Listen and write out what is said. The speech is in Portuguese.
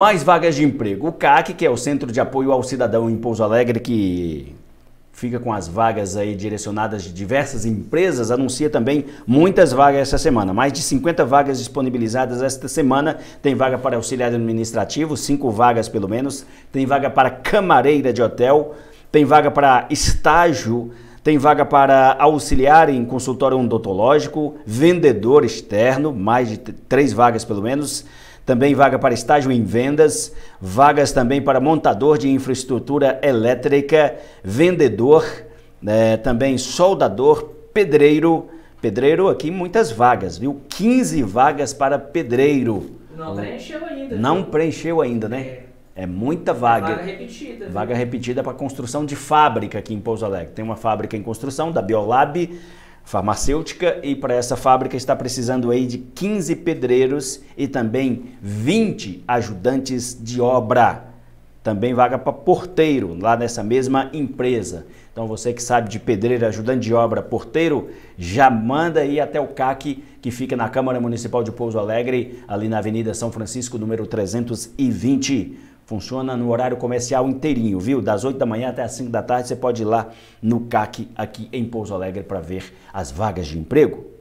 Mais vagas de emprego. O CAC, que é o Centro de Apoio ao Cidadão em Pouso Alegre, que fica com as vagas aí direcionadas de diversas empresas, anuncia também muitas vagas essa semana. Mais de 50 vagas disponibilizadas esta semana. Tem vaga para auxiliar administrativo, cinco vagas pelo menos. Tem vaga para camareira de hotel. Tem vaga para estágio tem vaga para auxiliar em consultório odontológico, vendedor externo, mais de três vagas pelo menos. Também vaga para estágio em vendas, vagas também para montador de infraestrutura elétrica, vendedor, né, também soldador, pedreiro. Pedreiro aqui muitas vagas, viu? 15 vagas para pedreiro. Não preencheu ainda. Não viu? preencheu ainda, né? É. É muita vaga. vaga repetida. Né? Vaga repetida para construção de fábrica aqui em Pouso Alegre. Tem uma fábrica em construção da Biolab farmacêutica e para essa fábrica está precisando aí de 15 pedreiros e também 20 ajudantes de obra. Também vaga para porteiro lá nessa mesma empresa. Então você que sabe de pedreiro, ajudante de obra, porteiro, já manda aí até o CAC que fica na Câmara Municipal de Pouso Alegre, ali na Avenida São Francisco, número 320. Funciona no horário comercial inteirinho, viu? Das 8 da manhã até as 5 da tarde você pode ir lá no CAC aqui em Pouso Alegre para ver as vagas de emprego.